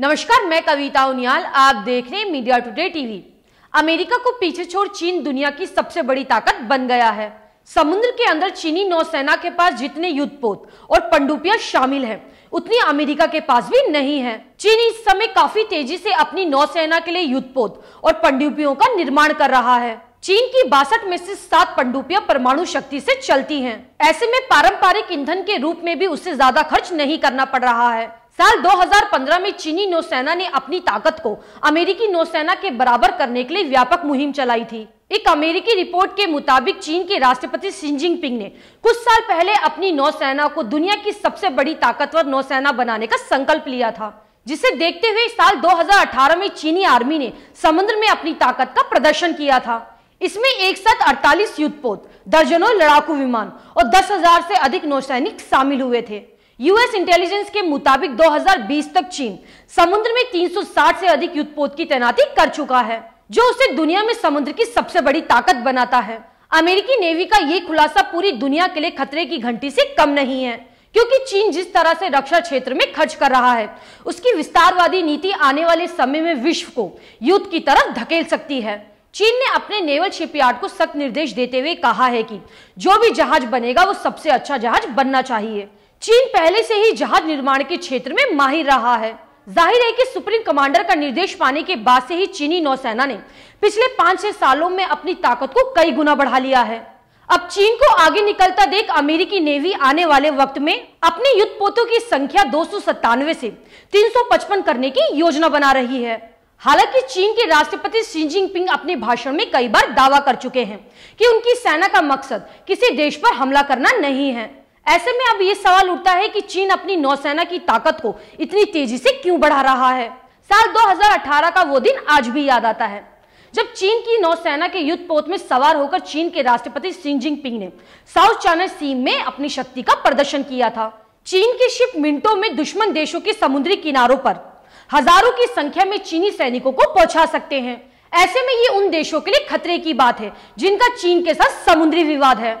नमस्कार मैं कविता उनियाल आप देख रहे हैं मीडिया टुडे टीवी अमेरिका को पीछे छोड़ चीन दुनिया की सबसे बड़ी ताकत बन गया है समुद्र के अंदर चीनी नौसेना के पास जितने युद्धपोत और पंडुपिया शामिल हैं, उतनी अमेरिका के पास भी नहीं है चीन इस समय काफी तेजी से अपनी नौसेना के लिए युद्धपोत और पंडुपियों का निर्माण कर रहा है चीन की बासठ में से सात पंडुपियां परमाणु शक्ति से चलती हैं। ऐसे में पारंपरिक ईंधन के रूप में भी उससे ज्यादा खर्च नहीं करना पड़ रहा है साल 2015 में चीनी नौसेना ने अपनी ताकत को अमेरिकी नौसेना के बराबर करने के लिए व्यापक मुहिम चलाई थी एक अमेरिकी रिपोर्ट के मुताबिक चीन के राष्ट्रपति सिंजिंग पिंग ने कुछ साल पहले अपनी नौसेना को दुनिया की सबसे बड़ी ताकतवर नौसेना बनाने का संकल्प लिया था जिसे देखते हुए साल 2018 में चीनी आर्मी ने समुद्र में अपनी ताकत का प्रदर्शन किया था इसमें एक साथ 48 युद्धपोत दर्जनों लड़ाकू विमान और 10,000 से अधिक नौसैनिक शामिल हुए थे यूएस इंटेलिजेंस के मुताबिक 2020 तक चीन समुद्र में 360 से अधिक युद्धपोत की तैनाती कर चुका है जो उसे दुनिया में समुद्र की सबसे बड़ी ताकत बनाता है अमेरिकी नेवी का ये खुलासा पूरी दुनिया के लिए खतरे की घंटी से कम नहीं है क्योंकि चीन जिस तरह से रक्षा क्षेत्र में खर्च कर रहा है उसकी विस्तारवादी नीति आने वाले समय में विश्व को युद्ध की तरफ धकेल सकती है चीन ने अपने नेवल शिपयार्ड को सख्त निर्देश देते हुए कहा है कि जो भी जहाज बनेगा वो सबसे अच्छा जहाज बनना चाहिए चीन पहले से ही जहाज निर्माण के क्षेत्र में माहिर रहा है जाहिर है कि सुप्रीम कमांडर का निर्देश पाने के बाद से ही चीनी नौसेना ने पिछले पांच छह सालों में अपनी ताकत को कई गुना बढ़ा लिया है अब चीन को आगे निकलता देख अमेरिकी नेवी आने वाले वक्त में अपने युद्ध पोतों की संख्या दो से 355 करने की योजना बना रही है हालांकि चीन के राष्ट्रपति शी जिनपिंग अपने भाषण में कई बार दावा कर चुके हैं कि उनकी सेना का मकसद किसी देश पर हमला करना नहीं है ऐसे में अब ये सवाल उठता है कि चीन अपनी नौसेना की ताकत को इतनी तेजी से क्यों बढ़ा रहा है साल 2018 का वो दिन आज भी याद आता है जब चीन की नौसेना के युद्ध पोत में सवार होकर चीन के राष्ट्रपति शी जिनपिंग ने साउथ चाइना सी में अपनी शक्ति का प्रदर्शन किया था चीन की शिप मिनटों में दुश्मन देशों के समुद्री किनारों पर हजारों की संख्या में चीनी सैनिकों को पहुंचा सकते हैं ऐसे में ये उन देशों के लिए खतरे की बात है जिनका चीन के साथ समुद्री विवाद है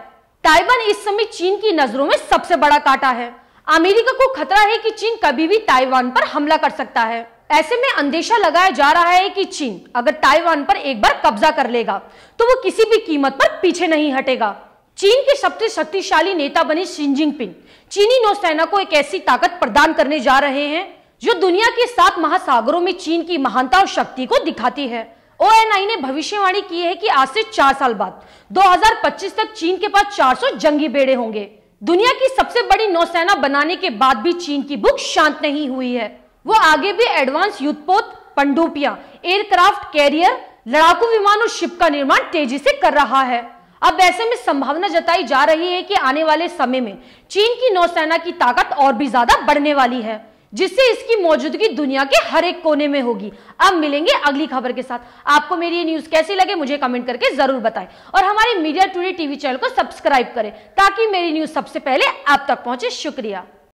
ताइवान इस समय चीन की नजरों में सबसे बड़ा कांटा है अमेरिका को खतरा है कि चीन कभी भी ताइवान पर हमला कर सकता है ऐसे में अंदेशा लगाया जा रहा है कि चीन अगर ताइवान पर एक बार कब्जा कर लेगा तो वो किसी भी कीमत पर पीछे नहीं हटेगा चीन के सबसे शक्तिशाली नेता बने शी जिनपिंग चीनी नौसेना को एक ऐसी ताकत प्रदान करने जा रहे हैं जो दुनिया के सात महासागरों में चीन की महानता और शक्ति को दिखाती है ओएनआई ने भविष्यवाणी की है कि आज से चार साल बाद 2025 तक चीन के पास 400 जंगी बेड़े होंगे दुनिया की सबसे बड़ी नौसेना बनाने के बाद भी चीन की भूख शांत नहीं हुई है वो आगे भी एडवांस युद्धपोत पंडुपिया एयरक्राफ्ट कैरियर लड़ाकू विमान और शिप का निर्माण तेजी से कर रहा है अब ऐसे में संभावना जताई जा रही है कि आने वाले समय में चीन की नौसेना की ताकत और भी ज्यादा बढ़ने वाली है जिससे इसकी मौजूदगी दुनिया के हर एक कोने में होगी अब मिलेंगे अगली खबर के साथ आपको मेरी ये न्यूज कैसी लगे मुझे कमेंट करके जरूर बताएं और हमारे मीडिया टूडे टीवी चैनल को सब्सक्राइब करें ताकि मेरी न्यूज सबसे पहले आप तक पहुंचे शुक्रिया